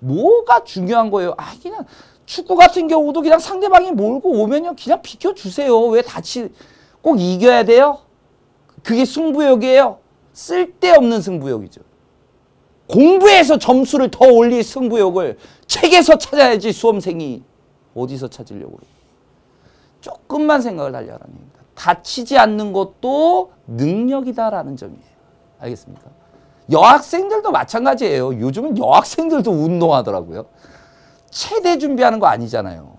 뭐가 중요한 거예요? 아 그냥 축구 같은 경우도 그냥 상대방이 몰고 오면요 그냥 비켜주세요. 왜 다치 꼭 이겨야 돼요? 그게 승부욕이에요. 쓸데없는 승부욕이죠. 공부해서 점수를 더 올릴 승부욕을 책에서 찾아야지 수험생이 어디서 찾으려고 조금만 생각을 달리라는얘니다 다치지 않는 것도 능력이다라는 점이에요. 알겠습니까? 여학생들도 마찬가지예요. 요즘은 여학생들도 운동하더라고요. 최대 준비하는 거 아니잖아요.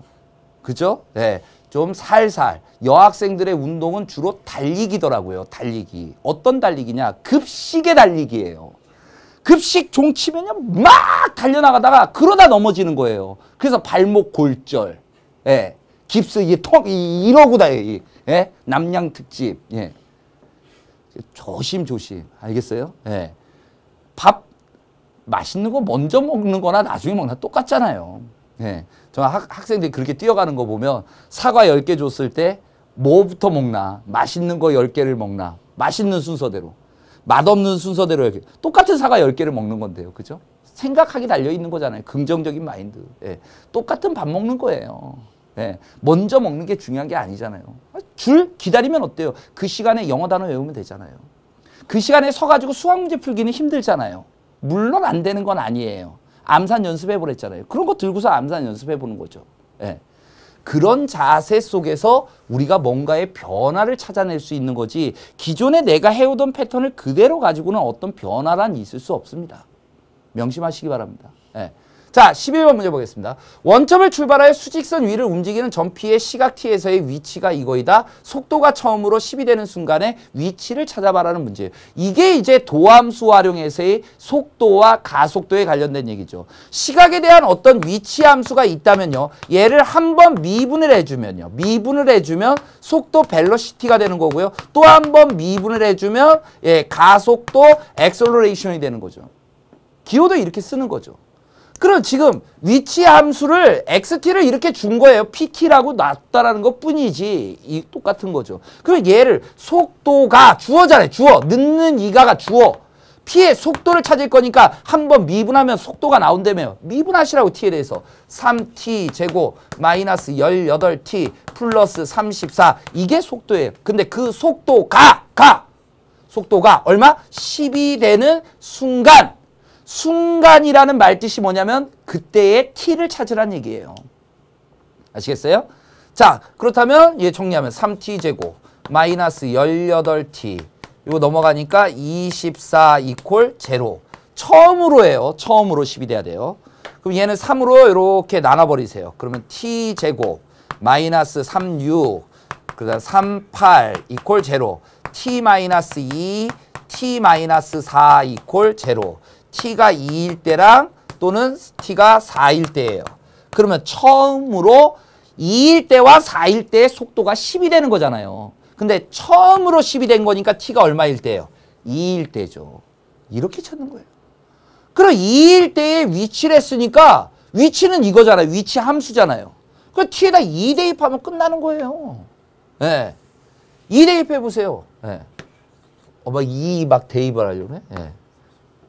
그죠? 네. 좀 살살 여학생들의 운동은 주로 달리기더라고요. 달리기. 어떤 달리기냐? 급식의 달리기예요. 급식 종치면막 달려나가다가 그러다 넘어지는 거예요. 그래서 발목 골절. 예. 깁스 이턱 이러고 다요. 예. 남양 특집. 예. 조심조심. 알겠어요? 예. 밥 맛있는 거 먼저 먹는 거나 나중에 먹나 똑같잖아요. 네. 저 학생들이 그렇게 뛰어가는 거 보면 사과 10개 줬을 때 뭐부터 먹나? 맛있는 거 10개를 먹나? 맛있는 순서대로. 맛없는 순서대로 이렇게 똑같은 사과 10개를 먹는 건데요. 그죠? 생각하기 달려 있는 거잖아요. 긍정적인 마인드. 예. 똑같은 밥 먹는 거예요. 예. 먼저 먹는 게 중요한 게 아니잖아요. 아, 줄 기다리면 어때요? 그 시간에 영어 단어 외우면 되잖아요. 그 시간에 서가지고 수학 문제 풀기는 힘들잖아요. 물론 안 되는 건 아니에요. 암산 연습해 보랬잖아요. 그런 거 들고서 암산 연습해 보는 거죠. 예. 그런 자세 속에서 우리가 뭔가의 변화를 찾아낼 수 있는 거지 기존에 내가 해오던 패턴을 그대로 가지고는 어떤 변화란 있을 수 없습니다. 명심하시기 바랍니다. 예. 자, 11번 문제 보겠습니다. 원점을 출발하여 수직선 위를 움직이는 점피의 시각T에서의 위치가 이거이다. 속도가 처음으로 10이 되는 순간에 위치를 찾아봐라는 문제예요. 이게 이제 도함수 활용에서의 속도와 가속도에 관련된 얘기죠. 시각에 대한 어떤 위치함수가 있다면요. 얘를 한 번 미분을 해주면요. 미분을 해주면 속도 벨로시티가 되는 거고요. 또 한 번 미분을 해주면 예, 가속도 엑셀러레이션이 되는 거죠. 기호도 이렇게 쓰는 거죠. 그럼 지금 위치 함수를 x키를 이렇게 준 거예요. p키라고 놨다라는 것 뿐이지. 이 똑같은 거죠. 그럼 얘를 속도가 주어잖아요. 주어. 늦는 이가가 주어. t의 속도를 찾을 거니까 한번 미분하면 속도가 나온다며요. 미분하시라고 t에 대해서. 3t 제곱 마이너스 18t 플러스 34 이게 속도예요. 근데 그 속도가 가 속도가 얼마? 10이 되는 순간 순간이라는 말뜻이 뭐냐면 그때의 t를 찾으라는 얘기예요. 아시겠어요? 자 그렇다면 얘 정리하면 3t 제곱 마이너스 18t 이거 넘어가니까 24 이퀄 제로 처음으로 해요. 처음으로 10이 돼야 돼요. 그럼 얘는 3으로 이렇게 나눠버리세요. 그러면 t 제곱 마이너스 36 그다음 38 이퀄 제로 t 마이너스 2 t 마이너스 4 이퀄 제로 t가 2일 때랑 또는 t가 4일 때예요. 그러면 처음으로 2일 때와 4일 때의 속도가 10이 되는 거잖아요. 근데 처음으로 10이 된 거니까 t가 얼마일 때예요? 2일 때죠. 이렇게 찾는 거예요. 그럼 2일 때에 위치를 했으니까 위치는 이거잖아요. 위치 함수잖아요. 그 t에다 2 대입하면 끝나는 거예요. 예. 네. 2 대입해 보세요. 예. 네. 어, 막2막 대입을 하려네. 예. 네.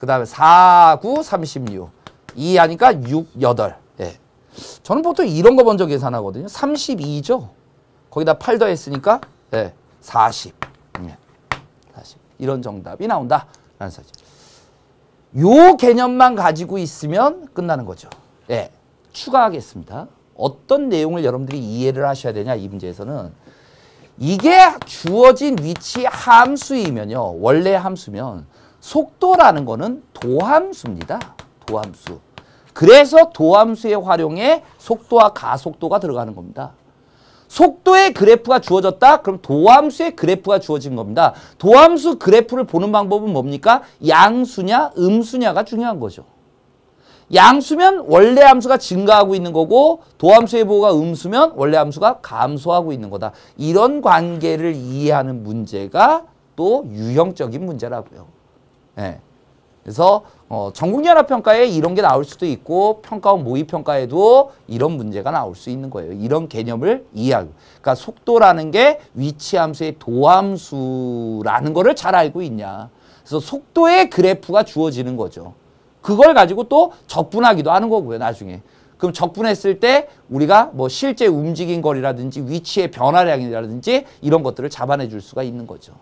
그 다음에 4, 9, 36. 2 하니까 6, 8. 예. 저는 보통 이런 거 먼저 계산하거든요. 32죠. 거기다 8 더했으니까 예. 40. 음, 예. 40. 이런 정답이 나온다. 라는 사실. 요 개념만 가지고 있으면 끝나는 거죠. 예. 추가하겠습니다. 어떤 내용을 여러분들이 이해를 하셔야 되냐 이 문제에서는 이게 주어진 위치 함수이면요. 원래 함수면 속도라는 거는 도함수입니다. 도함수. 그래서 도함수의 활용에 속도와 가속도가 들어가는 겁니다. 속도의 그래프가 주어졌다? 그럼 도함수의 그래프가 주어진 겁니다. 도함수 그래프를 보는 방법은 뭡니까? 양수냐 음수냐가 중요한 거죠. 양수면 원래 함수가 증가하고 있는 거고 도함수의 보호가 음수면 원래 함수가 감소하고 있는 거다. 이런 관계를 이해하는 문제가 또 유형적인 문제라고요. 예. 그래서 어, 전국연합평가에 이런 게 나올 수도 있고 평가원 모의평가에도 이런 문제가 나올 수 있는 거예요. 이런 개념을 이해하고. 그러니까 속도라는 게 위치함수의 도함수라는 거를 잘 알고 있냐. 그래서 속도의 그래프가 주어지는 거죠. 그걸 가지고 또 적분하기도 하는 거고요. 나중에. 그럼 적분했을 때 우리가 뭐 실제 움직인 거리라든지 위치의 변화량이라든지 이런 것들을 잡아내 줄 수가 있는 거죠.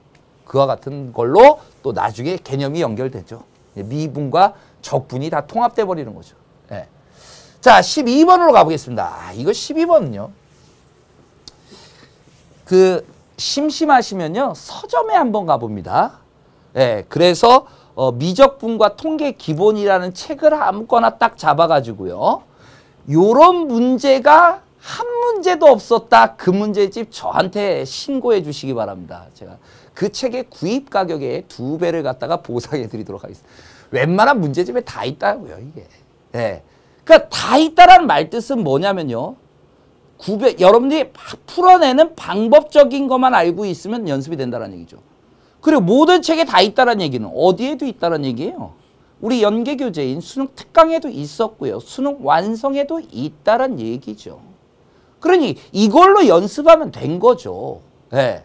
그와 같은 걸로 또 나중에 개념이 연결되죠. 예, 미분과 적분이 다 통합돼 버리는 거죠. 예. 자, 12번으로 가보겠습니다. 아, 이거 12번은요. 그 심심하시면요. 서점에 한번 가봅니다. 예, 그래서 어, 미적분과 통계 기본이라는 책을 아무거나 딱 잡아가지고요. 요런 문제가 한 문제도 없었다. 그 문제집 저한테 신고해 주시기 바랍니다. 제가 그 책의 구입 가격의 두 배를 갖다가 보상해 드리도록 하겠습니다. 웬만한 문제집에 다 있다고요, 이게. 네. 그러니까 다 있다라는 말뜻은 뭐냐면요. 구배, 여러분들이 풀어내는 방법적인 것만 알고 있으면 연습이 된다는 얘기죠. 그리고 모든 책에 다 있다는 라 얘기는 어디에도 있다는 라 얘기예요. 우리 연계교재인 수능 특강에도 있었고요. 수능 완성에도 있다는 얘기죠. 그러니 이걸로 연습하면 된 거죠. 네.